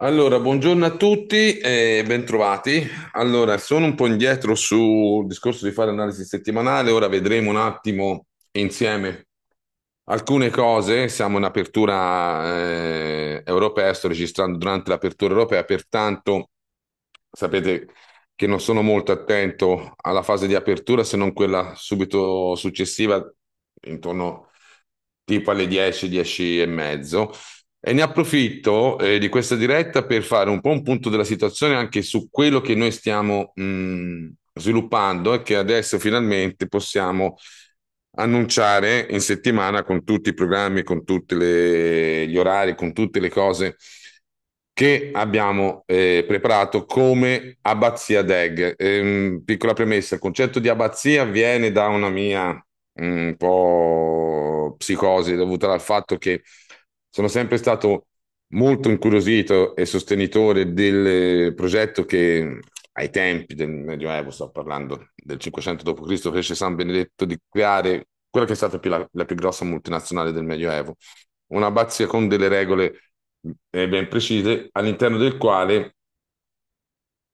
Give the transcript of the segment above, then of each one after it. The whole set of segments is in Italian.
Allora, buongiorno a tutti e bentrovati. Allora, sono un po' indietro sul discorso di fare analisi settimanale, ora vedremo un attimo insieme alcune cose. Siamo in apertura eh, europea, sto registrando durante l'apertura europea, pertanto sapete che non sono molto attento alla fase di apertura se non quella subito successiva, intorno tipo alle 10, 10 e mezzo. E ne approfitto eh, di questa diretta per fare un po' un punto della situazione anche su quello che noi stiamo mh, mm, sviluppando e che adesso finalmente possiamo annunciare in settimana con tutti i programmi, con tutti le, gli orari, con tutte le cose che abbiamo eh, preparato come abbazia DEG. Ehm, piccola premessa, il concetto di abbazia viene da una mia mm, un po' psicosi dovuta al fatto che sono sempre stato molto incuriosito e sostenitore del eh, progetto che ai tempi del Medioevo, sto parlando del 500 d.C., fece San Benedetto di creare quella che è stata più la, la, più grossa multinazionale del Medioevo, un'abbazia con delle regole eh, ben precise, all'interno del quale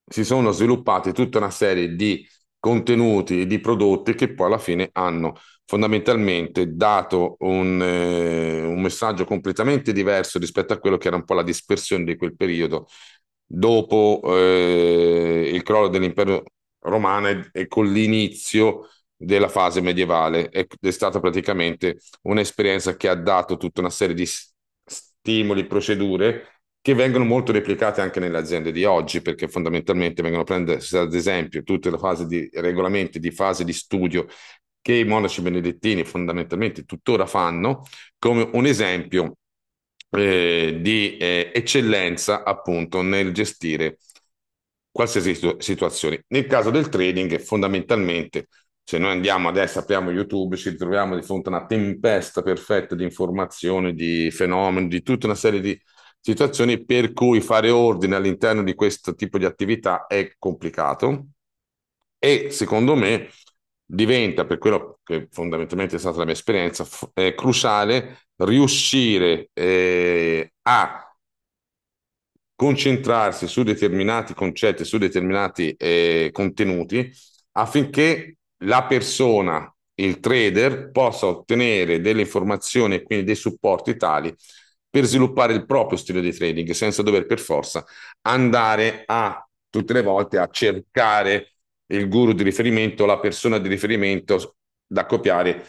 si sono sviluppate tutta una serie di contenuti e di prodotti che poi alla fine hanno fondamentalmente dato un, eh, un, messaggio completamente diverso rispetto a quello che era un po' la dispersione di quel periodo dopo eh, il crollo dell'impero romano e, e con l'inizio della fase medievale ed è stata praticamente un'esperienza che ha dato tutta una serie di stimoli, procedure che vengono molto replicate anche nelle aziende di oggi, perché fondamentalmente vengono prese ad esempio tutte le fasi di regolamenti, di fase di studio che i monaci benedettini fondamentalmente tuttora fanno come un esempio eh, di eh, eccellenza appunto nel gestire qualsiasi situ- situazione. Nel caso del trading fondamentalmente se noi andiamo adesso, apriamo YouTube, ci ritroviamo di fronte a una tempesta perfetta di informazioni, di fenomeni, di tutta una serie di situazioni per cui fare ordine all'interno di questo tipo di attività è complicato e secondo me diventa, per quello che fondamentalmente è stata la mia esperienza, f- eh, cruciale riuscire eh, a concentrarsi su determinati concetti, su determinati eh, contenuti, affinché la persona, il trader, possa ottenere delle informazioni e quindi dei supporti tali per sviluppare il proprio stile di trading senza dover per forza andare a tutte le volte a cercare il guru di riferimento, la persona di riferimento da copiare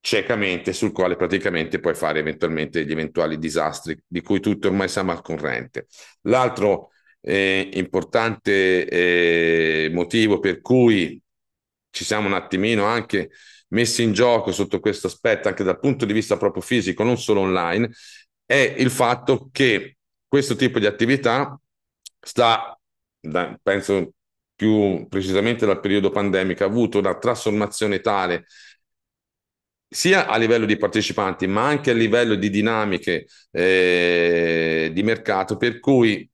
ciecamente, sul quale praticamente puoi fare eventualmente gli eventuali disastri di cui tutti ormai siamo al corrente. L'altro eh, importante eh, motivo per cui ci siamo un attimino anche messi in gioco sotto questo aspetto, anche dal punto di vista proprio fisico, non solo online, è il fatto che questo tipo di attività sta, da, penso più precisamente dal periodo pandemico, ha avuto una trasformazione tale sia a livello di partecipanti, ma anche a livello di dinamiche eh, di mercato, per cui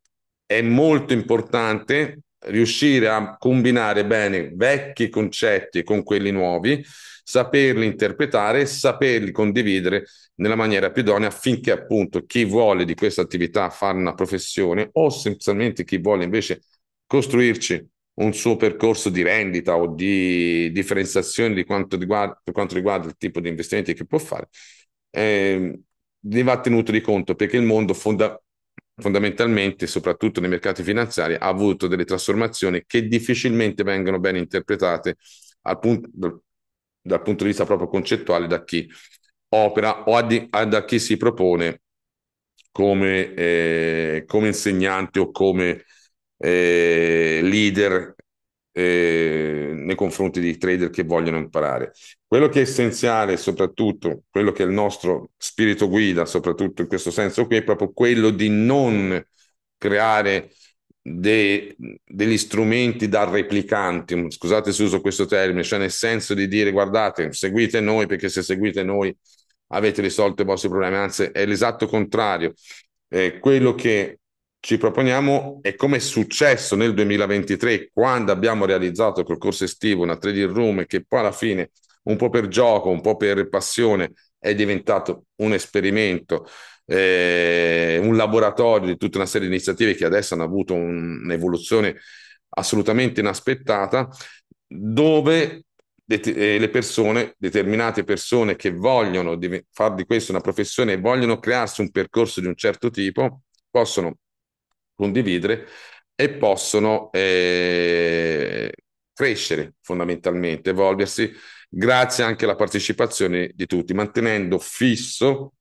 è molto importante riuscire a combinare bene vecchi concetti con quelli nuovi, saperli interpretare, saperli condividere nella maniera più idonea affinché appunto chi vuole di questa attività fare una professione o semplicemente chi vuole invece costruirci un suo percorso di rendita o di differenziazione di quanto riguarda, per quanto riguarda il tipo di investimenti che può fare, eh, ne va tenuto di conto perché il mondo fonda, fondamentalmente, soprattutto nei mercati finanziari, ha avuto delle trasformazioni che difficilmente vengono ben interpretate punto, dal punto di vista proprio concettuale da chi opera o ad, da chi si propone come, eh, come insegnante o come eh, leader eh, nei confronti di trader che vogliono imparare. Quello che è essenziale, soprattutto quello che è il nostro spirito guida, soprattutto in questo senso qui, è proprio quello di non creare de, degli strumenti da replicanti, scusate se uso questo termine, cioè nel senso di dire guardate, seguite noi perché se seguite noi avete risolto i vostri problemi, anzi è l'esatto contrario. Eh, quello che ci proponiamo e come è successo nel 2023 quando abbiamo realizzato col corso estivo una trading room che poi alla fine un po' per gioco, un po' per passione è diventato un esperimento, eh, un laboratorio di tutta una serie di iniziative che adesso hanno avuto un, un'evoluzione assolutamente inaspettata dove eh, le persone, determinate persone che vogliono fare di questo una professione e vogliono crearsi un percorso di un certo tipo, possono condividere e possono eh, crescere fondamentalmente, evolversi grazie anche alla partecipazione di tutti, mantenendo fisso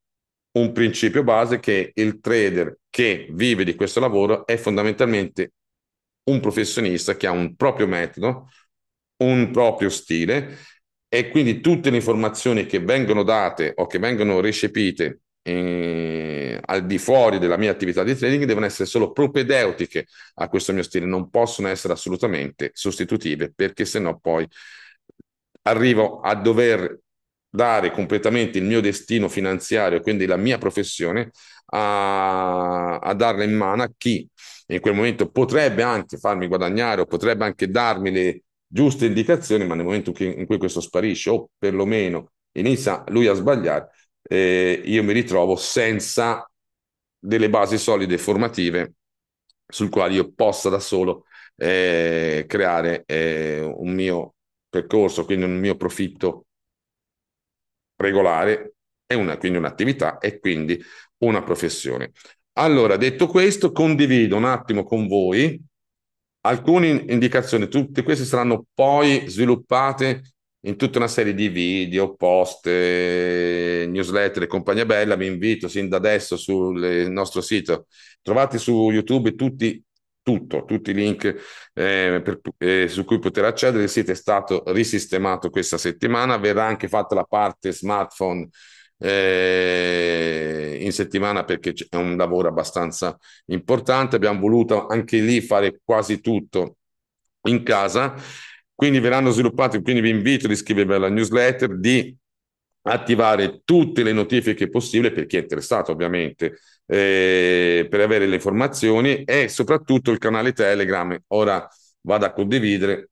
un principio base che il trader che vive di questo lavoro è fondamentalmente un professionista che ha un proprio metodo, un proprio stile e quindi tutte le informazioni che vengono date o che vengono recepite eh, al di fuori della mia attività di trading devono essere solo propedeutiche a questo mio stile, non possono essere assolutamente sostitutive perché sennò poi arrivo a dover dare completamente il mio destino finanziario, quindi la mia professione, a, a darla in mano a chi in quel momento potrebbe anche farmi guadagnare o potrebbe anche darmi le giuste indicazioni, ma nel momento in cui questo sparisce o perlomeno inizia lui a sbagliare, eh, io mi ritrovo senza delle basi solide formative sul quale io possa da solo eh, creare eh, un mio percorso, quindi un mio profitto regolare e una, quindi un'attività e quindi una professione. Allora, detto questo, condivido un attimo con voi alcune indicazioni, tutte queste saranno poi sviluppate in tutta una serie di video, post, eh, newsletter e compagnia bella. Vi invito sin da adesso sul nostro sito. Trovate su YouTube tutti, tutto, tutti i link eh, per, eh, su cui poter accedere. Il sito è stato risistemato questa settimana. Verrà anche fatta la parte smartphone. Eh, in settimana perché è un lavoro abbastanza importante abbiamo voluto anche lì fare quasi tutto in casa quindi verranno sviluppati, quindi vi invito ad iscrivervi alla newsletter, di attivare tutte le notifiche possibili per chi è interessato ovviamente eh, per avere le informazioni e soprattutto il canale Telegram. Ora vado a condividere,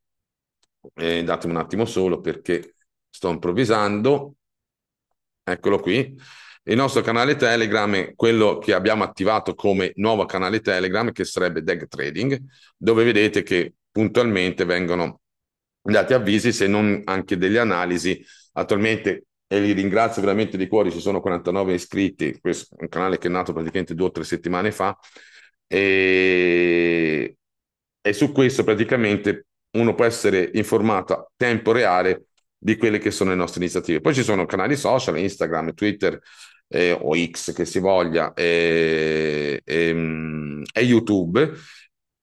eh, datemi un attimo solo perché sto improvvisando, eccolo qui. Il nostro canale Telegram è quello che abbiamo attivato come nuovo canale Telegram, che sarebbe Deg Trading, dove vedete che puntualmente vengono dati avvisi, se non anche delle analisi. Attualmente, e li ringrazio veramente di cuore, ci sono 49 iscritti, questo è un canale che è nato praticamente due o tre settimane fa, e, e su questo praticamente uno può essere informato a tempo reale di quelle che sono le nostre iniziative. Poi ci sono canali social, Instagram, Twitter eh, o X che si voglia, e, e, ehm, e YouTube.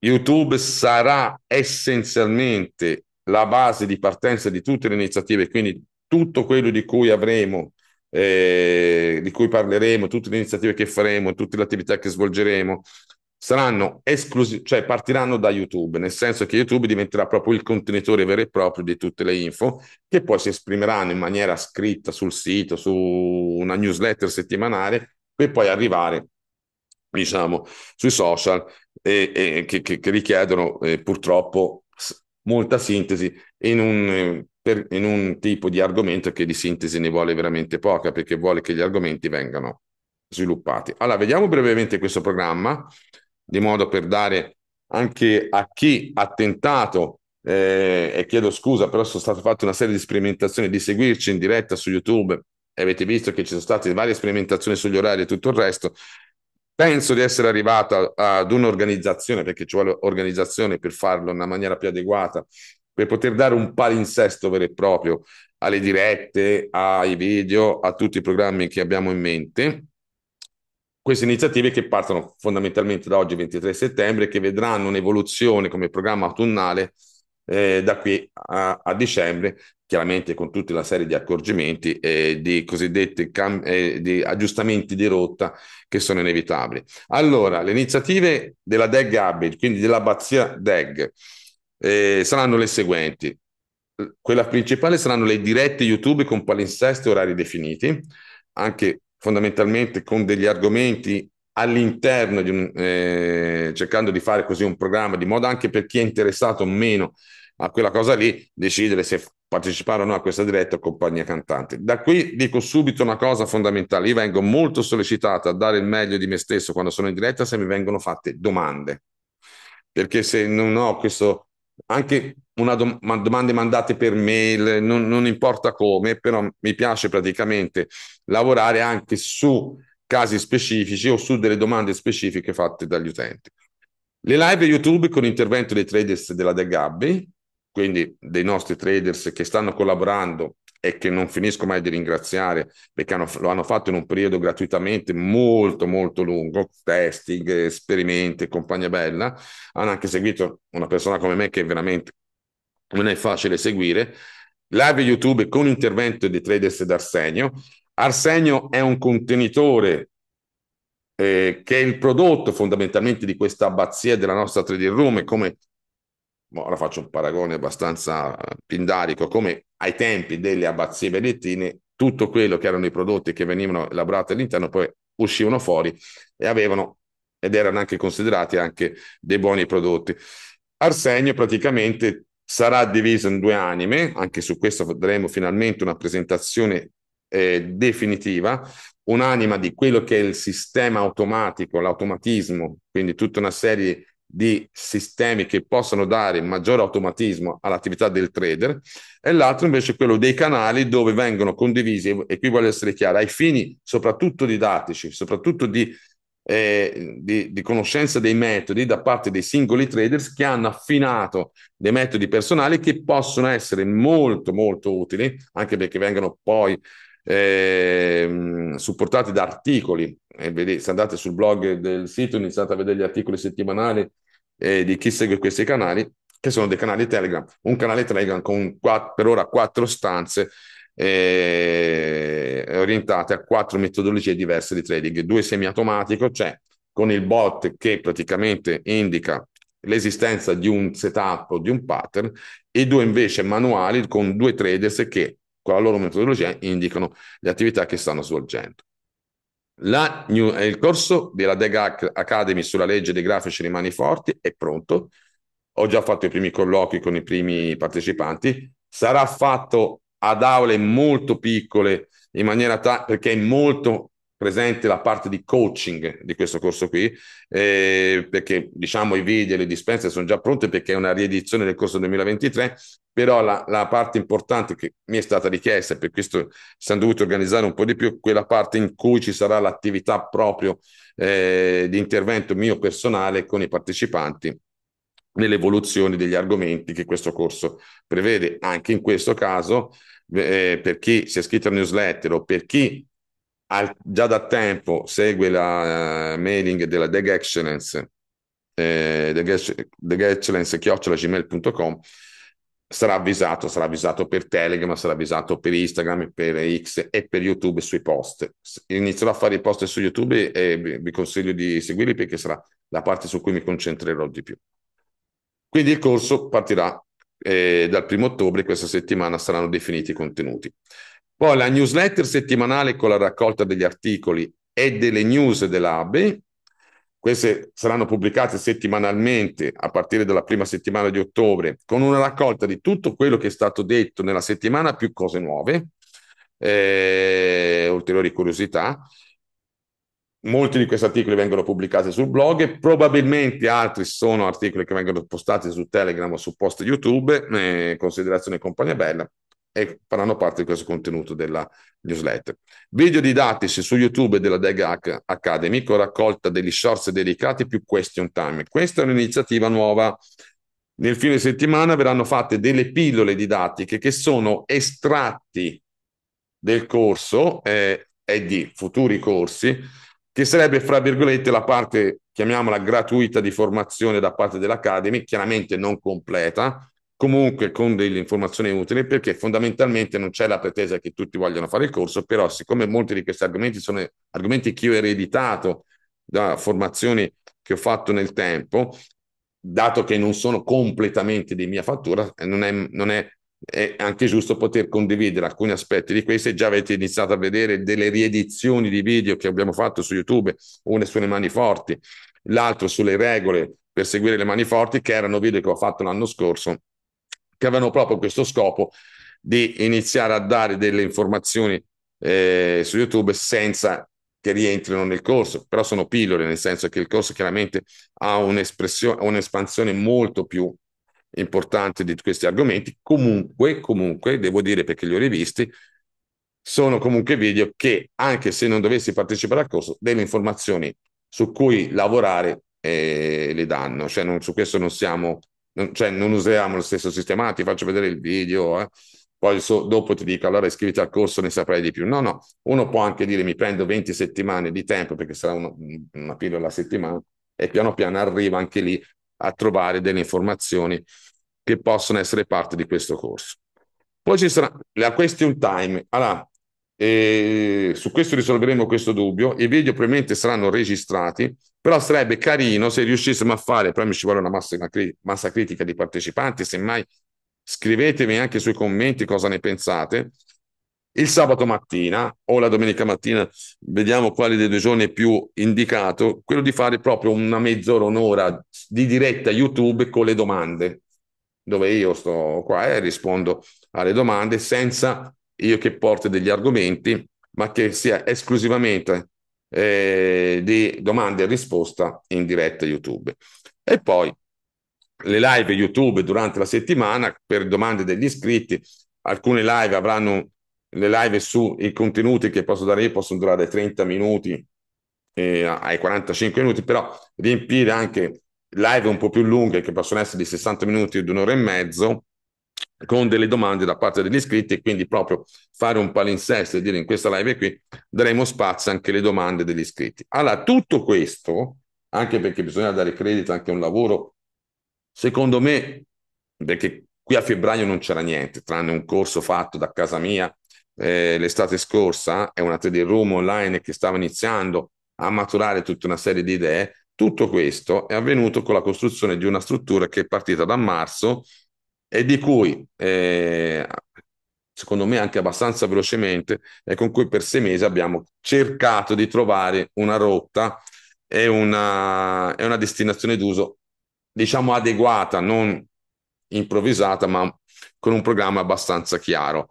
YouTube sarà essenzialmente la base di partenza di tutte le iniziative, quindi tutto quello di cui avremo, eh, di cui parleremo, tutte le iniziative che faremo, tutte le attività che svolgeremo, saranno esclusi, cioè partiranno da YouTube, nel senso che YouTube diventerà proprio il contenitore vero e proprio di tutte le info che poi si esprimeranno in maniera scritta sul sito, su una newsletter settimanale, per poi arrivare, diciamo, sui social e, eh, che, che, che, richiedono eh, purtroppo molta sintesi in un, per, in un tipo di argomento che di sintesi ne vuole veramente poca perché vuole che gli argomenti vengano sviluppati. Allora, vediamo brevemente questo programma, di modo per dare anche a chi ha tentato, eh, e chiedo scusa, però sono state fatte una serie di sperimentazioni, di seguirci in diretta su YouTube. Avete visto che ci sono state varie sperimentazioni sugli orari e tutto il resto. Penso di essere arrivata ad un'organizzazione, perché ci vuole organizzazione per farlo in una maniera più adeguata, per poter dare un palinsesto vero e proprio alle dirette, ai video, a tutti i programmi che abbiamo in mente. Queste iniziative che partono fondamentalmente da oggi, 23 settembre, che vedranno un'evoluzione come programma autunnale eh, da qui a, a, dicembre, chiaramente con tutta una serie di accorgimenti e di cosiddetti cam- eh, di aggiustamenti di rotta che sono inevitabili. Allora, le iniziative della DEG Abbey, quindi dell'abbazia DEG, eh, saranno le seguenti. Quella principale saranno le dirette YouTube con palinsesti e orari definiti, anche fondamentalmente con degli argomenti all'interno di un, eh, cercando di fare così un programma di modo anche per chi è interessato o meno a quella cosa lì, decidere se partecipare o no a questa diretta o compagnia cantante. Da qui dico subito una cosa fondamentale, io vengo molto sollecitato a dare il meglio di me stesso quando sono in diretta se mi vengono fatte domande, perché se non ho questo, anche una dom- domande mandate per mail, non, non importa come, però mi piace praticamente lavorare anche su casi specifici o su delle domande specifiche fatte dagli utenti. Le live YouTube con intervento dei traders della De Gabby, quindi dei nostri traders che stanno collaborando e che non finisco mai di ringraziare perché hanno, lo hanno fatto in un periodo gratuitamente molto molto lungo, testing, esperimenti, compagnia bella, hanno anche seguito una persona come me che veramente non è facile seguire, live YouTube con intervento dei traders d'Arsenio Arsenio è un contenitore eh, che è il prodotto fondamentalmente di questa abbazia della nostra 3D Room, E come boh, ora faccio un paragone abbastanza eh, pindarico, come ai tempi delle abbazie benedettine, tutto quello che erano i prodotti che venivano elaborati all'interno poi uscivano fuori e avevano ed erano anche considerati anche dei buoni prodotti. Arsenio praticamente sarà diviso in due anime, anche su questo daremo finalmente una presentazione eh, definitiva, un'anima di quello che è il sistema automatico, l'automatismo, quindi tutta una serie di sistemi che possono dare maggiore automatismo all'attività del trader, e l'altro invece è quello dei canali dove vengono condivisi, e qui voglio essere chiaro, ai fini soprattutto didattici, soprattutto di, eh, di, di conoscenza dei metodi da parte dei singoli traders che hanno affinato dei metodi personali che possono essere molto molto utili, anche perché vengono poi eh, supportati da articoli. Eh, vedete, se andate sul blog del sito iniziate a vedere gli articoli settimanali eh, di chi segue questi canali, che sono dei canali Telegram. Un canale Telegram con quatt- per ora quattro stanze orientate a quattro metodologie diverse di trading. Due semiautomatico, cioè con il bot che praticamente indica l'esistenza di un setup o di un pattern e due invece manuali con due traders che con la loro metodologia indicano le attività che stanno svolgendo. La, eh, il corso della DEGA Academy sulla legge dei grafici dei maniforti è pronto. Ho già fatto i primi colloqui con i primi partecipanti. Sarà fatto ad aule molto piccole, in maniera tale perché è molto presente la parte di coaching di questo corso qui, eh, perché diciamo i video e le dispense sono già pronte perché è una riedizione del corso 2023, però la, la parte importante che mi è stata richiesta, e per questo siamo dovuti organizzare un po' di più, quella parte in cui ci sarà l'attività proprio eh, di intervento mio personale con i partecipanti nell'evoluzione degli argomenti che questo corso prevede. Anche in questo caso, eh, per chi si è iscritto al newsletter o per chi al, già da tempo segue la uh, mailing della Deg Excellence, eh, degexcellence.gmail.com sarà avvisato, sarà avvisato per Telegram, sarà avvisato per Instagram, per X e per YouTube sui post. Inizierò a fare i post su YouTube e vi consiglio di seguirli perché sarà la parte su cui mi concentrerò di più. Quindi il corso partirà eh, dal primo ottobre, questa settimana saranno definiti i contenuti. Poi la newsletter settimanale con la raccolta degli articoli e delle news dell'ABE. Queste saranno pubblicate settimanalmente a partire dalla prima settimana di ottobre con una raccolta di tutto quello che è stato detto nella settimana più cose nuove, eh, ulteriori curiosità. Molti di questi articoli vengono pubblicati sul blog, probabilmente altri sono articoli che vengono postati su Telegram o su post YouTube, eh, considerazione compagnia bella, e faranno parte di questo contenuto della newsletter. Video didattici su YouTube della DEG Academy con raccolta degli shorts dedicati più question time. Questa è un'iniziativa nuova. Nel fine settimana verranno fatte delle pillole didattiche che sono estratti del corso eh, e di futuri corsi, che sarebbe, fra virgolette, la parte, chiamiamola, gratuita di formazione da parte dell'Academy, chiaramente non completa, comunque con delle informazioni utili perché fondamentalmente non c'è la pretesa che tutti vogliano fare il corso, però siccome molti di questi argomenti sono argomenti che io ho ereditato da formazioni che ho fatto nel tempo, dato che non sono completamente di mia fattura, eh, non è, non è, è anche giusto poter condividere alcuni aspetti di questi. Già avete iniziato a vedere delle riedizioni di video che abbiamo fatto su YouTube, una sulle mani forti, l'altro sulle regole per seguire le mani forti, che erano video che ho fatto l'anno scorso che avevano proprio questo scopo di iniziare a dare delle informazioni eh, su YouTube senza che rientrino nel corso, però sono pillole, nel senso che il corso chiaramente ha un'espansione molto più importante di questi argomenti. Comunque, comunque, devo dire perché li ho rivisti, sono comunque video che, anche se non dovessi partecipare al corso, delle informazioni su cui lavorare eh, le danno. Cioè, non, su questo non siamo non, cioè non usiamo lo stesso sistema, ah, ti faccio vedere il video, eh. poi so, dopo ti dico allora iscriviti al corso, ne saprai di più. No, no, uno può anche dire mi prendo 20 settimane di tempo perché sarà uno, una pillola a settimana e piano piano arriva anche lì a trovare delle informazioni che possono essere parte di questo corso. Poi ci sarà la question time. Allora, eh, su questo risolveremo questo dubbio. I video probabilmente saranno registrati però sarebbe carino se riuscissimo a fare, però mi ci vuole una massa, cri- massa critica di partecipanti, semmai scrivetemi anche sui commenti cosa ne pensate. Il sabato mattina o la domenica mattina, vediamo quale dei due giorni è più indicato, quello di fare proprio una mezz'ora, un'ora di diretta YouTube con le domande, dove io sto qua e rispondo alle domande senza io che porto degli argomenti, ma che sia esclusivamente eh, di domande e risposta in diretta YouTube. E poi le live YouTube durante la settimana per domande degli iscritti. Alcune live avranno le live sui contenuti che posso dare io possono durare 30 minuti eh, ai 45 minuti, però riempire anche live un po' più lunghe che possono essere di 60 minuti o di un'ora e mezzo con delle domande da parte degli iscritti e quindi proprio fare un palinsesto e dire in questa live qui daremo spazio anche alle domande degli iscritti. Allora, tutto questo, anche perché bisogna dare credito anche a un lavoro, secondo me, perché qui a febbraio non c'era niente, tranne un corso fatto da casa mia eh, l'estate scorsa, è una TED di online che stava iniziando a maturare tutta una serie di idee. Tutto questo è avvenuto con la costruzione di una struttura che è partita da marzo e di cui, eh, secondo me anche abbastanza velocemente, e con cui per sei mesi abbiamo cercato di trovare una rotta e una, e una destinazione d'uso, diciamo adeguata, non improvvisata, ma con un programma abbastanza chiaro.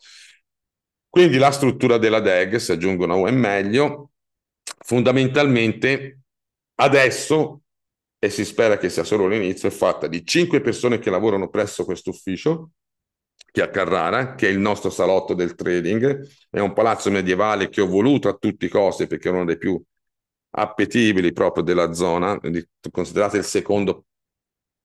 Quindi la struttura della DEG, se aggiungono una U è meglio, fondamentalmente adesso e si spera che sia solo l'inizio, è fatta di cinque persone che lavorano presso questo ufficio, che a Carrara, che è il nostro salotto del trading, è un palazzo medievale che ho voluto a tutti i costi perché è uno dei più appetibili proprio della zona, considerate il secondo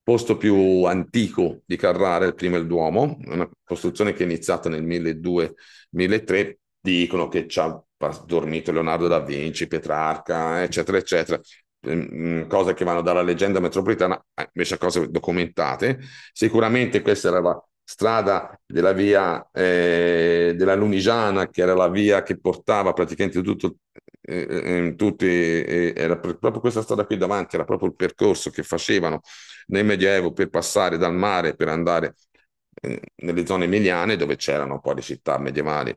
posto più antico di Carrara, il primo è il Duomo, una costruzione che è iniziata nel 1200-1300, dicono che ci ha dormito Leonardo da Vinci, Petrarca, eccetera, eccetera. Ehm, cose che vanno dalla leggenda metropolitana invece a cose documentate. Sicuramente questa era la strada della via eh, della Lunigiana, che era la via che portava praticamente tutto, eh, eh ehm, tutti, eh, era proprio questa strada qui davanti, era proprio il percorso che facevano nel Medioevo per passare dal mare, per andare eh, nelle zone emiliane dove c'erano poi le città medievali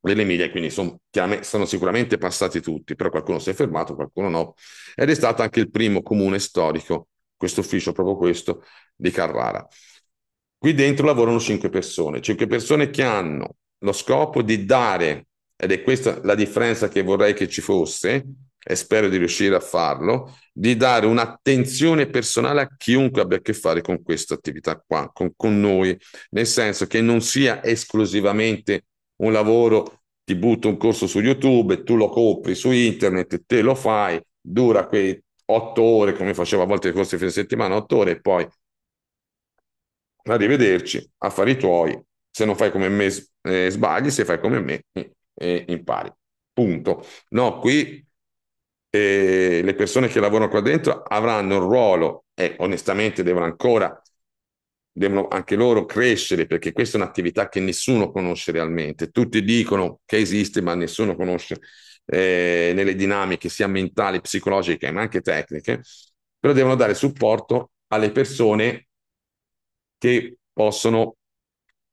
delle dell'Emilia, quindi sono, sono, sicuramente passati tutti, però qualcuno si è fermato, qualcuno no, ed è stato anche il primo comune storico, questo ufficio proprio questo, di Carrara. Qui dentro lavorano cinque persone, cinque persone che hanno lo scopo di dare, ed è questa la differenza che vorrei che ci fosse, e spero di riuscire a farlo, di dare un'attenzione personale a chiunque abbia a che fare con questa attività qua, con, con noi, nel senso che non sia esclusivamente un lavoro, ti butto un corso su YouTube, tu lo copri su internet, te lo fai, dura quei otto ore, come facevo a volte i corsi fine settimana, otto ore e poi arrivederci, affari tuoi, se non fai come me eh, sbagli, se fai come me eh, eh impari. Punto. No, qui eh, le persone che lavorano qua dentro avranno un ruolo e onestamente devono ancora devono anche loro crescere perché questa è un'attività che nessuno conosce realmente. Tutti dicono che esiste, ma nessuno conosce eh, nelle dinamiche sia mentali, psicologiche, ma anche tecniche. Però devono dare supporto alle persone che possono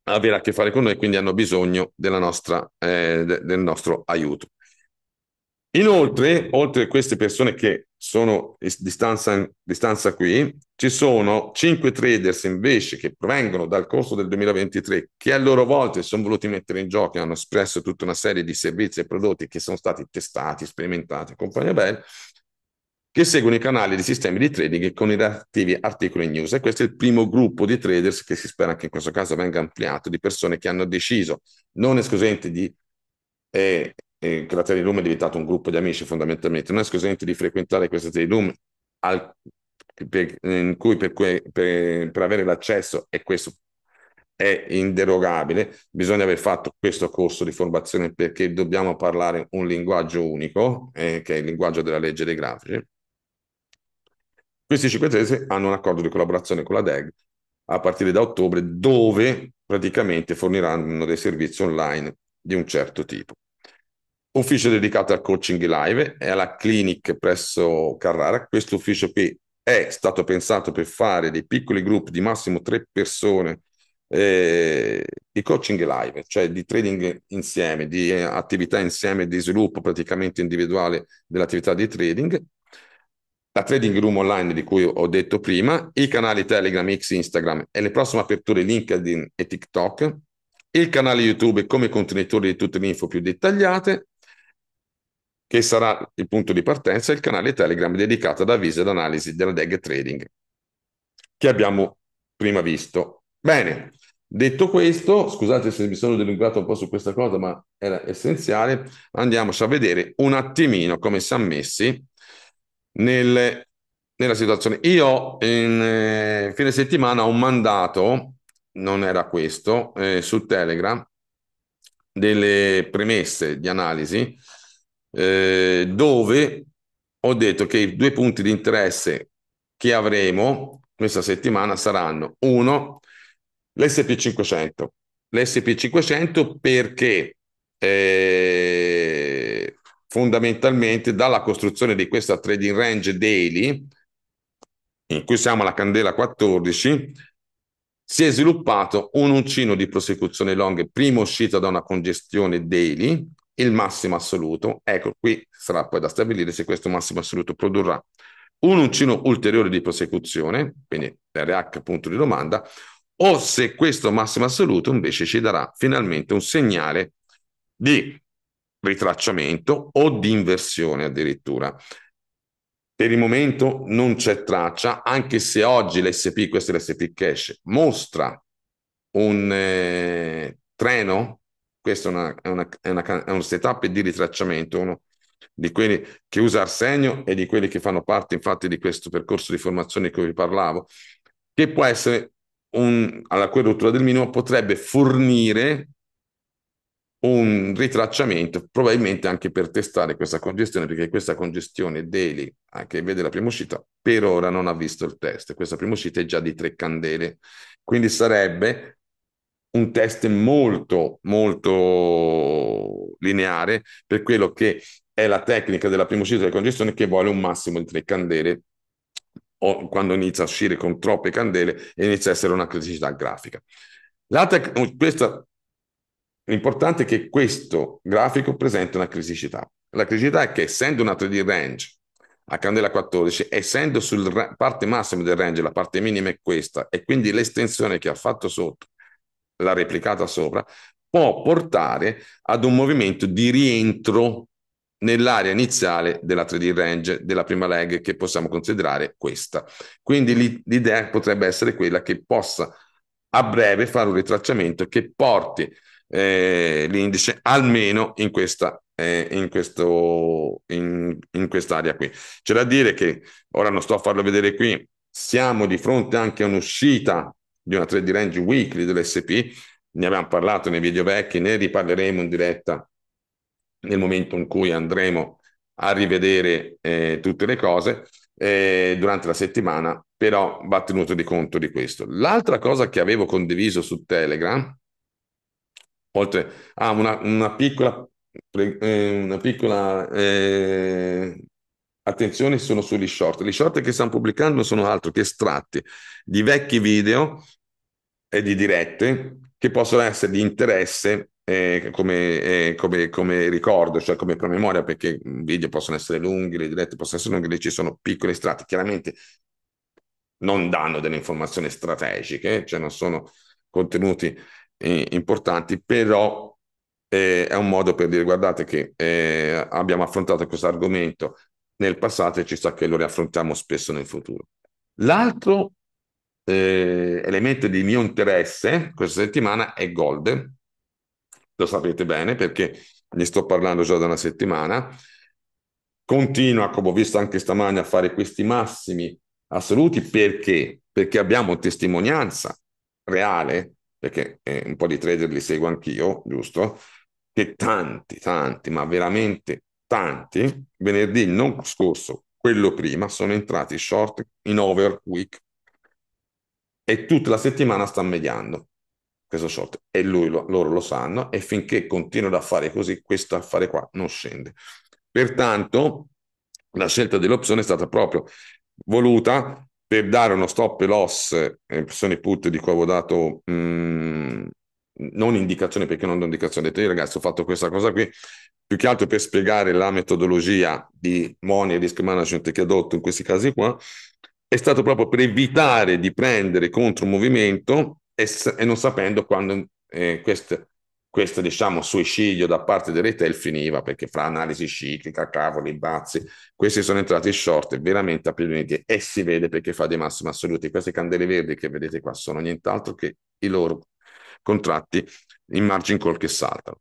avere a che fare con noi, quindi hanno bisogno della nostra, eh, del nostro aiuto. Inoltre, oltre a queste persone che sono in distanza, distanza qui, ci sono 5 traders invece che provengono dal corso del 2023 che a loro volta si sono voluti mettere in gioco e hanno espresso tutta una serie di servizi e prodotti che sono stati testati, sperimentati e compagnia bella, che seguono i canali di sistemi di trading con i relativi articoli in news. E questo è il primo gruppo di traders che si spera che in questo caso venga ampliato di persone che hanno deciso, non esclusivamente di eh, eh, che la Terra di Loom è diventato un gruppo di amici fondamentalmente, non è scusante di frequentare questa Terra di Loom al, per, in cui per, per, per avere l'accesso, e questo è inderogabile, bisogna aver fatto questo corso di formazione perché dobbiamo parlare un linguaggio unico, eh, che è il linguaggio della legge dei grafici. Questi cinquetresi hanno un accordo di collaborazione con la DEG a partire da ottobre, dove praticamente forniranno dei servizi online di un certo tipo ufficio dedicato al coaching live e alla clinic presso Carrara. Questo ufficio che è stato pensato per fare dei piccoli gruppi di massimo tre persone eh, di coaching live, cioè di trading insieme, di eh, attività insieme, di sviluppo praticamente individuale dell'attività di trading. La trading room online di cui ho detto prima, i canali Telegram, X, Instagram e le prossime aperture LinkedIn e TikTok, il canale YouTube come contenitore di tutte le info più dettagliate, che sarà il punto di partenza, il canale Telegram dedicato ad avvisi ed analisi della DEG Trading, che abbiamo prima visto. Bene, detto questo, scusate se mi sono dilungato un po' su questa cosa, ma era essenziale, andiamoci a vedere un attimino come siamo messi nel, nella situazione. Io in eh, fine settimana ho mandato, non era questo, eh, su Telegram, delle premesse di analisi eh, dove ho detto che i due punti di interesse che avremo questa settimana saranno uno, l'SP500. L'SP500 perché eh, fondamentalmente dalla costruzione di questa trading range daily, in cui siamo alla candela 14, si è sviluppato un uncino di prosecuzione long, prima uscita da una congestione daily, il massimo assoluto. Ecco, qui sarà poi da stabilire se questo massimo assoluto produrrà un uncino ulteriore di prosecuzione, quindi RH punto di domanda, o se questo massimo assoluto invece ci darà finalmente un segnale di ritracciamento o di inversione addirittura. Per il momento non c'è traccia, anche se oggi l'SP, questo è l'SP Cash, mostra un eh, treno questo è una, è una, è una, è una setup di ritracciamento, uno di quelli che usa Arsenio e di quelli che fanno parte infatti di questo percorso di formazione di cui vi parlavo, che può essere un, alla rottura del minimo potrebbe fornire un ritracciamento, probabilmente anche per testare questa congestione, perché questa congestione daily, eh, che vede la prima uscita, per ora non ha visto il test. Questa prima uscita è già di tre candele, quindi sarebbe un test molto, molto lineare per quello che è la tecnica della prima uscita della congestione che vuole un massimo di tre candele o quando inizia a uscire con troppe candele inizia a essere una criticità grafica. La tec- questa, l'importante è che questo grafico presenta una criticità. La criticità è che essendo una 3D range a candela 14, essendo sulla parte massima del range, la parte minima è questa, e quindi l'estensione che ha fatto sotto l'ha replicata sopra, può portare ad un movimento di rientro nell'area iniziale della 3D range della prima leg che possiamo considerare questa. Quindi l'idea potrebbe essere quella che possa a breve fare un ritracciamento che porti eh, l'indice almeno in questa eh, in, questo, in, in quest'area qui. C'è da dire che ora non sto a farlo vedere qui, siamo di fronte anche a un'uscita di una 3D Range Weekly dell'SP, ne abbiamo parlato nei video vecchi, ne riparleremo in diretta nel momento in cui andremo a rivedere eh, tutte le cose eh, durante la settimana, però va tenuto di conto di questo. L'altra cosa che avevo condiviso su Telegram, oltre a una, piccola, eh, una piccola, eh, una piccola attenzione, sono sugli short. Gli short che stanno pubblicando non sono altro che estratti di vecchi video e di dirette che possono essere di interesse eh, come, eh, come, come, ricordo, cioè come promemoria, perché i video possono essere lunghi, le dirette possono essere lunghe, ci sono piccoli estratti. Chiaramente non danno delle informazioni strategiche, cioè non sono contenuti eh, importanti, però eh, è un modo per dire guardate che eh, abbiamo affrontato questo argomento nel passato e ci sta che lo riaffrontiamo spesso nel futuro. L'altro eh, elemento di mio interesse questa settimana è Gold, lo sapete bene perché ne sto parlando già da una settimana, continua, come ho visto anche stamani, a fare questi massimi assoluti perché? Perché abbiamo testimonianza reale, perché eh, un po' di trader li seguo anch'io, giusto? Che tanti, tanti, ma veramente importanti, venerdì non scorso, quello prima, sono entrati short in over week e tutta la settimana sta mediando questo short e lui lo, loro lo sanno e finché continuano a fare così questo affare qua non scende. Pertanto la scelta dell'opzione è stata proprio voluta per dare uno stop e loss, eh, sono i put di cui avevo dato mh, mm, non indicazione perché non do indicazione, ho detto io ragazzi ho fatto questa cosa qui, più che altro per spiegare la metodologia di money e risk management che adotto in questi casi qua, è stato proprio per evitare di prendere contro un movimento e, e non sapendo quando eh, questo, questo diciamo, suicidio da parte del retail finiva, perché fra analisi ciclica, cavoli, bazzi, questi sono entrati short veramente a piedi e si vede perché fa dei massimi assoluti. Queste candele verdi che vedete qua sono nient'altro che i loro contratti in margin call che saltano.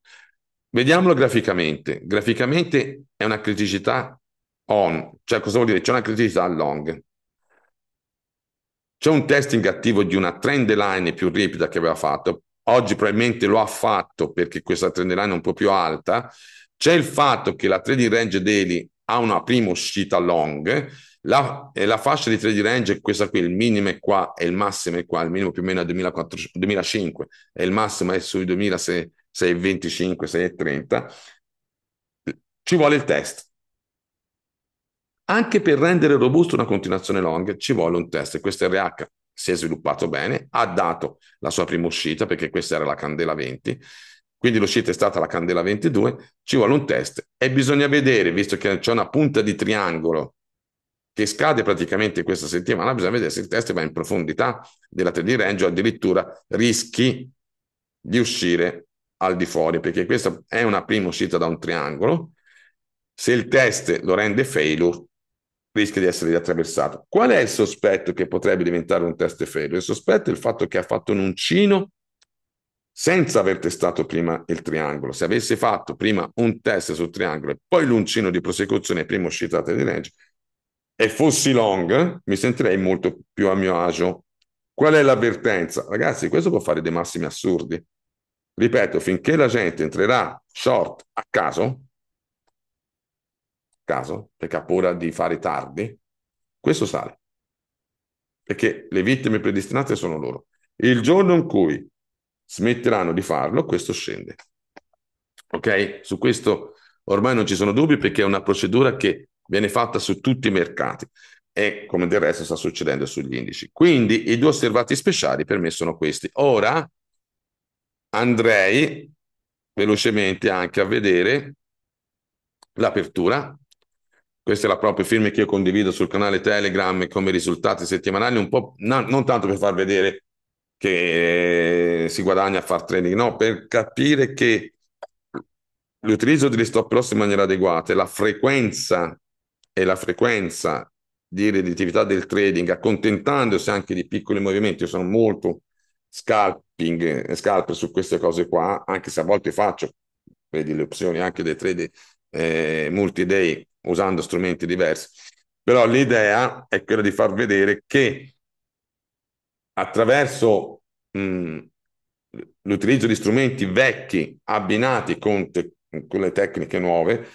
Vediamolo graficamente. Graficamente è una criticità on, cioè cosa vuol dire? C'è una criticità long. C'è un testing attivo di una trend line più ripida che aveva fatto. Oggi probabilmente lo ha fatto perché questa trend line è un po' più alta. C'è il fatto che la trading range daily ha una prima uscita long la, la, fascia di 3D range è questa qui, il minimo è qua e il massimo è qua, il minimo più o meno è 2400, 2005 e il massimo è sui 2625, 630. Ci vuole il test. Anche per rendere robusta una continuazione long ci vuole un test questo RH si è sviluppato bene, ha dato la sua prima uscita perché questa era la candela 20 quindi l'uscita è stata la candela 22, ci vuole un test e bisogna vedere, visto che c'è una punta di triangolo che scade praticamente questa settimana, bisogna vedere se il test va in profondità della 3D range o addirittura rischi di uscire al di fuori, perché questa è una prima uscita da un triangolo. Se il test lo rende failure, rischia di essere riattraversato. Qual è il sospetto che potrebbe diventare un test failure? Il sospetto è il fatto che ha fatto un uncino senza aver testato prima il triangolo. Se avesse fatto prima un test sul triangolo e poi l'uncino di prosecuzione prima uscita da 3D range, e fossi long, mi sentirei molto più a mio agio. Qual è l'avvertenza? Ragazzi, questo può fare dei massimi assurdi. Ripeto, finché la gente entrerà short a caso, caso, perché ha paura di fare tardi, questo sale. Perché le vittime predestinate sono loro. Il giorno in cui smetteranno di farlo, questo scende. Ok? Su questo ormai non ci sono dubbi perché è una procedura che viene fatta su tutti i mercati e come del resto sta succedendo sugli indici. Quindi i due osservati speciali per me sono questi. Ora andrei velocemente anche a vedere l'apertura. Questa è la propria firma che io condivido sul canale Telegram come risultati settimanali, un po' no, non tanto per far vedere che si guadagna a far trading, no, per capire che l'utilizzo degli stop loss in maniera adeguata e la frequenza e la frequenza di redditività del trading, accontentandosi anche di piccoli movimenti. Io sono molto scalping, e eh, scalp su queste cose qua, anche se a volte faccio, vedi, le opzioni anche dei trade eh, multi-day usando strumenti diversi. Però l'idea è quella di far vedere che attraverso mh, l'utilizzo di strumenti vecchi abbinati con, te- con le tecniche nuove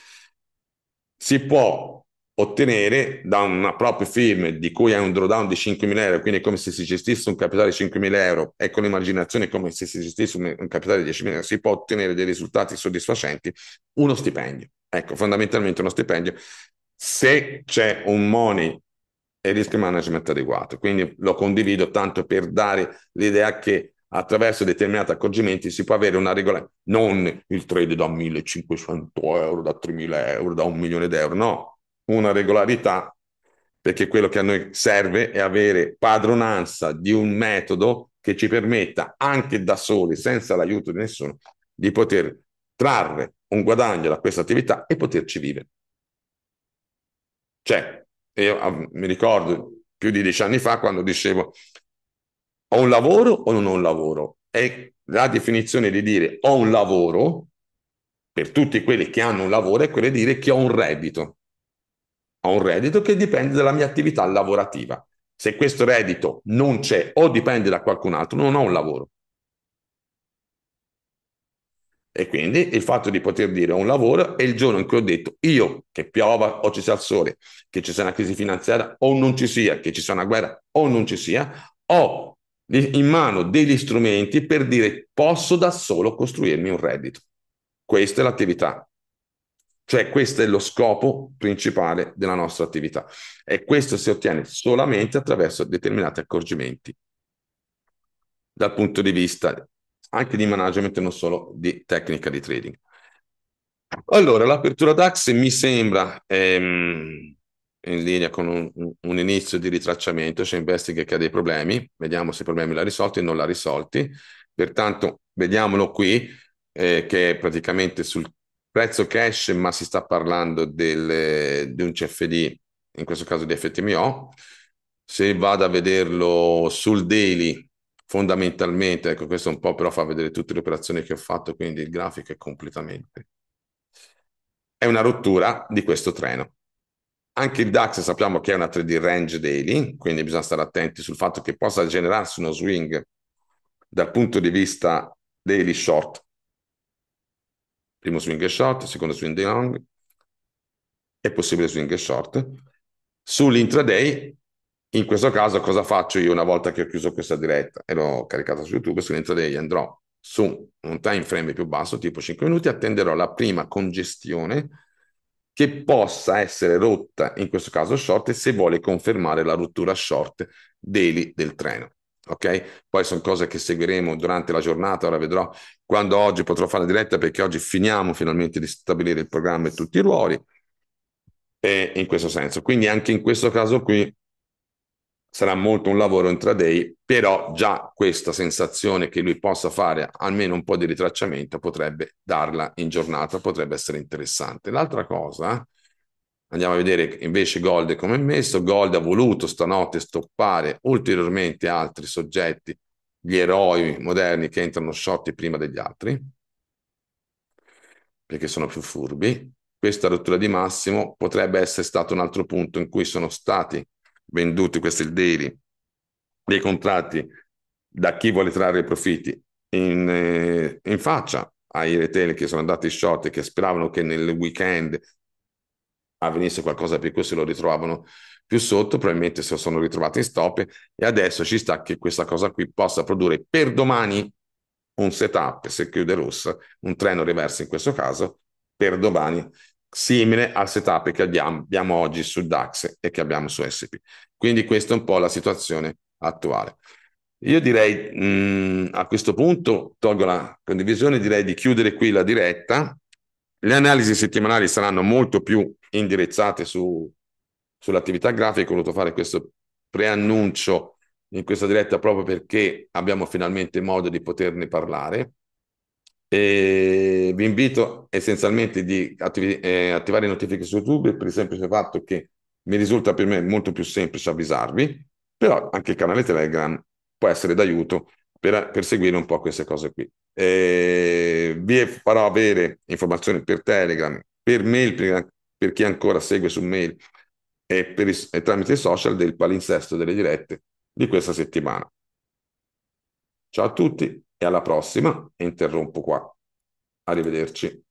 si può ottenere da un proprio film di cui hai un drawdown di 5.000 euro, quindi è come se si gestisse un capitale di 5.000 euro e con l'immaginazione come se si gestisse un capitale di 10.000 euro, si può ottenere dei risultati soddisfacenti, uno stipendio. Ecco, fondamentalmente uno stipendio se c'è un money e risk management adeguato. Quindi lo condivido tanto per dare l'idea che attraverso determinati accorgimenti si può avere una regola, non il trade da 1.500 euro, da 3.000 euro, da un milione d'euro, no, una regolarità, perché quello che a noi serve è avere padronanza di un metodo che ci permetta anche da soli, senza l'aiuto di nessuno, di poter trarre un guadagno da questa attività e poterci vivere. Cioè, io ah, mi ricordo più di dieci anni fa quando dicevo ho un lavoro o non ho un lavoro? E la definizione di dire ho un lavoro per tutti quelli che hanno un lavoro è quella di dire che ho un reddito ho un reddito che dipende dalla mia attività lavorativa. Se questo reddito non c'è o dipende da qualcun altro, non ho un lavoro. E quindi il fatto di poter dire ho un lavoro e il giorno in cui ho detto io, che piova o ci sia il sole, che ci sia una crisi finanziaria o non ci sia, che ci sia una guerra o non ci sia, ho in mano degli strumenti per dire posso da solo costruirmi un reddito. Questa è l'attività cioè questo è lo scopo principale della nostra attività e questo si ottiene solamente attraverso determinati accorgimenti dal punto di vista anche di management e non solo di tecnica di trading. Allora, l'apertura DAX mi sembra ehm, in linea con un, un, inizio di ritracciamento, c'è Investing che ha dei problemi, vediamo se i problemi l'ha risolti e non l'ha risolti, pertanto vediamolo qui eh, che è praticamente sul Prezzo cash, ma si sta parlando del, di un CFD, in questo caso di FTMO. Se vado a vederlo sul daily, fondamentalmente, ecco questo un po' però fa vedere tutte le operazioni che ho fatto, quindi il grafico è completamente... È una rottura di questo treno. Anche il DAX sappiamo che è una 3D range daily, quindi bisogna stare attenti sul fatto che possa generarsi uno swing dal punto di vista daily short primo swing e short, secondo swing e long, è possibile swing e short. Sull'intraday, in questo caso, cosa faccio io una volta che ho chiuso questa diretta e l'ho caricata su YouTube? Sull'intraday andrò su un time frame più basso, tipo 5 minuti, attenderò la prima congestione che possa essere rotta, in questo caso short, se vuole confermare la rottura short daily del treno ok? Poi sono cose che seguiremo durante la giornata, ora vedrò quando oggi potrò fare la diretta perché oggi finiamo finalmente di stabilire il programma e tutti i ruoli. E in questo senso, quindi anche in questo caso qui sarà molto un lavoro intraday, però già questa sensazione che lui possa fare almeno un po' di ritracciamento potrebbe darla in giornata, potrebbe essere interessante. L'altra cosa Andiamo a vedere invece Gold come è messo. Gold ha voluto stanotte stoppare ulteriormente altri soggetti, gli eroi moderni che entrano sciotti prima degli altri, perché sono più furbi. Questa rottura di massimo potrebbe essere stato un altro punto in cui sono stati venduti questi daily dei contratti da chi vuole trarre i profitti in, eh, in faccia ai retail che sono andati short e che speravano che nel weekend avvenisse qualcosa per cui se lo ritrovavano più sotto, probabilmente se lo sono ritrovato in stop e adesso ci sta che questa cosa qui possa produrre per domani un setup, se chiude rossa, un treno reverso in questo caso, per domani simile al setup che abbiamo, abbiamo oggi su DAX e che abbiamo su SP. Quindi questa è un po' la situazione attuale. Io direi mh, mm, a questo punto, tolgo la condivisione, direi di chiudere qui la diretta le analisi settimanali saranno molto più indirizzate su, sull'attività grafica. Ho voluto fare questo preannuncio in questa diretta proprio perché abbiamo finalmente modo di poterne parlare. E vi invito essenzialmente di attiv- eh, attivare notifiche su YouTube per il semplice fatto che mi risulta per me molto più semplice avvisarvi, però anche il canale Telegram può essere d'aiuto per, per seguire un po' queste cose qui. Eh, vi farò avere informazioni per Telegram, per mail, per, per chi ancora segue su mail e, per, e tramite i social del palinsesto delle dirette di questa settimana. Ciao a tutti e alla prossima. Interrompo qua. Arrivederci.